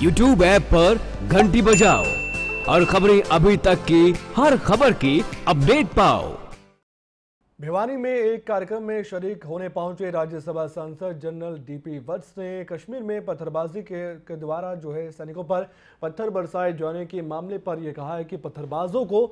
YouTube app पर घंटी बजाओ और खबरें अभी तक की हर खबर की अपडेट पाओ भिवानी में एक कार्यक्रम में शरीक होने पहुंचे राज्यसभा सांसद जनरल डीपी वत्स ने कश्मीर में पत्थरबाजी के, के द्वारा जो है सैनिकों पर पत्थर बरसाए जाने के मामले पर यह कहा है कि पत्थरबाजों को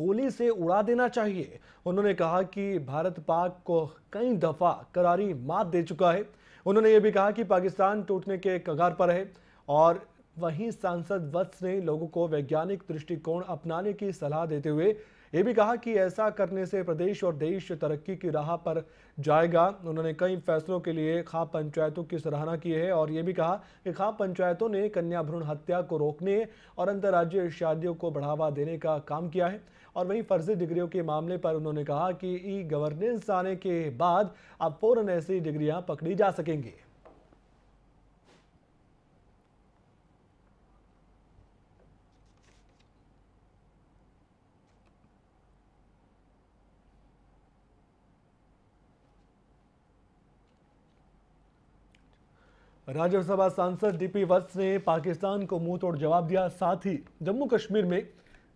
गोली से उड़ा देना चाहिए उन्होंने कहा कि भारत पाक को कई दफा करारी मात दे चुका है उन्होंने ये भी कहा कि पाकिस्तान टूटने के कगार पर है और वहीं सांसद वत्स ने लोगों को वैज्ञानिक दृष्टिकोण अपनाने की सलाह देते हुए ये भी कहा कि ऐसा करने से प्रदेश और देश तरक्की की राह पर जाएगा उन्होंने कई फैसलों के लिए खाप पंचायतों की सराहना की है और ये भी कहा कि खाप पंचायतों ने कन्या भ्रूण हत्या को रोकने और अंतर्राज्यीय शादियों को बढ़ावा देने का काम किया है और वहीं फर्जी डिग्रियों के मामले पर उन्होंने कहा कि ई गवर्नेंस आने के बाद अब फौरन ऐसी डिग्रियाँ पकड़ी जा सकेंगी राज्यसभा सांसद डीपी वत्स ने पाकिस्तान को मुंह तोड़ जवाब दिया साथ ही जम्मू कश्मीर में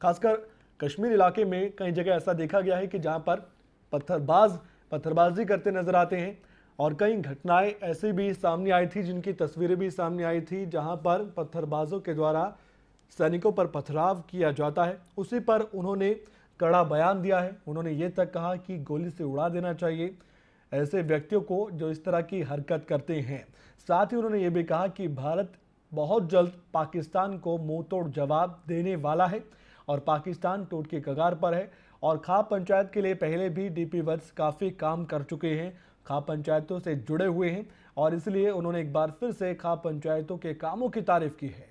खासकर कश्मीर इलाके में कई जगह ऐसा देखा गया है कि जहां पर पत्थरबाज पत्थरबाजी करते नजर आते हैं और कई घटनाएं ऐसी भी सामने आई थी जिनकी तस्वीरें भी सामने आई थी जहां पर पत्थरबाजों के द्वारा सैनिकों पर पथराव किया जाता है उसी पर उन्होंने कड़ा बयान दिया है उन्होंने ये तक कहा कि गोली से उड़ा देना चाहिए ऐसे व्यक्तियों को जो इस तरह की हरकत करते हैं साथ ही उन्होंने ये भी कहा कि भारत बहुत जल्द पाकिस्तान को मुंह तोड़ जवाब देने वाला है और पाकिस्तान टूट के कगार पर है और खाप पंचायत के लिए पहले भी पी वत्स काफ़ी काम कर चुके हैं खाप पंचायतों से जुड़े हुए हैं और इसलिए उन्होंने एक बार फिर से खाप पंचायतों के कामों की तारीफ की है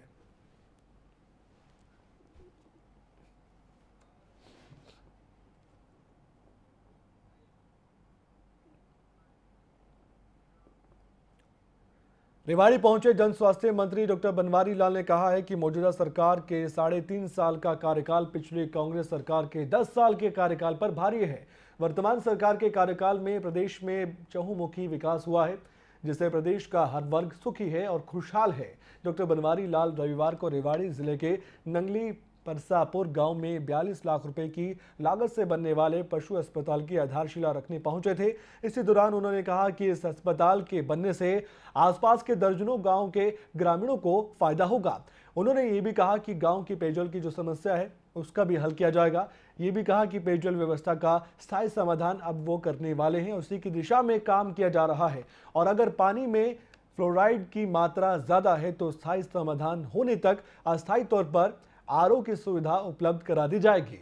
रेवाड़ी पहुंचे जन स्वास्थ्य मंत्री डॉक्टर बनवारी लाल ने कहा है कि मौजूदा सरकार के साढ़े तीन साल का कार्यकाल पिछले कांग्रेस सरकार के दस साल के कार्यकाल पर भारी है वर्तमान सरकार के कार्यकाल में प्रदेश में चहुमुखी विकास हुआ है जिससे प्रदेश का हर वर्ग सुखी है और खुशहाल है डॉक्टर बनवारी लाल रविवार को रेवाड़ी जिले के नंगली परसापुर गांव में 42 लाख रुपए की लागत से बनने वाले पशु अस्पताल की आधारशिला रखने पहुंचे थे इसी दौरान उन्होंने कहा कि इस अस्पताल के बनने से आसपास के दर्जनों गांव के ग्रामीणों को फायदा होगा उन्होंने ये भी कहा कि गांव की पेयजल की जो समस्या है उसका भी हल किया जाएगा ये भी कहा कि पेयजल व्यवस्था का स्थायी समाधान अब वो करने वाले हैं उसी की दिशा में काम किया जा रहा है और अगर पानी में फ्लोराइड की मात्रा ज़्यादा है तो स्थायी समाधान होने तक अस्थायी तौर पर आरओ की सुविधा उपलब्ध करा दी जाएगी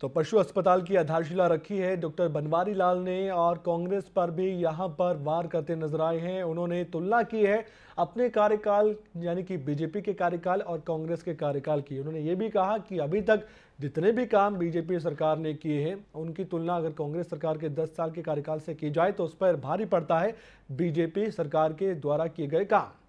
तो पशु अस्पताल की आधारशिला रखी है डॉक्टर बनवारी लाल ने और कांग्रेस पर भी यहां पर वार करते नजर आए हैं उन्होंने तुलना की है अपने कार्यकाल यानी कि बीजेपी के कार्यकाल और कांग्रेस के कार्यकाल की उन्होंने ये भी कहा कि अभी तक जितने भी काम बीजेपी सरकार ने किए हैं उनकी तुलना अगर कांग्रेस सरकार के दस साल के कार्यकाल से की जाए तो उस पर भारी पड़ता है बीजेपी सरकार के द्वारा किए गए काम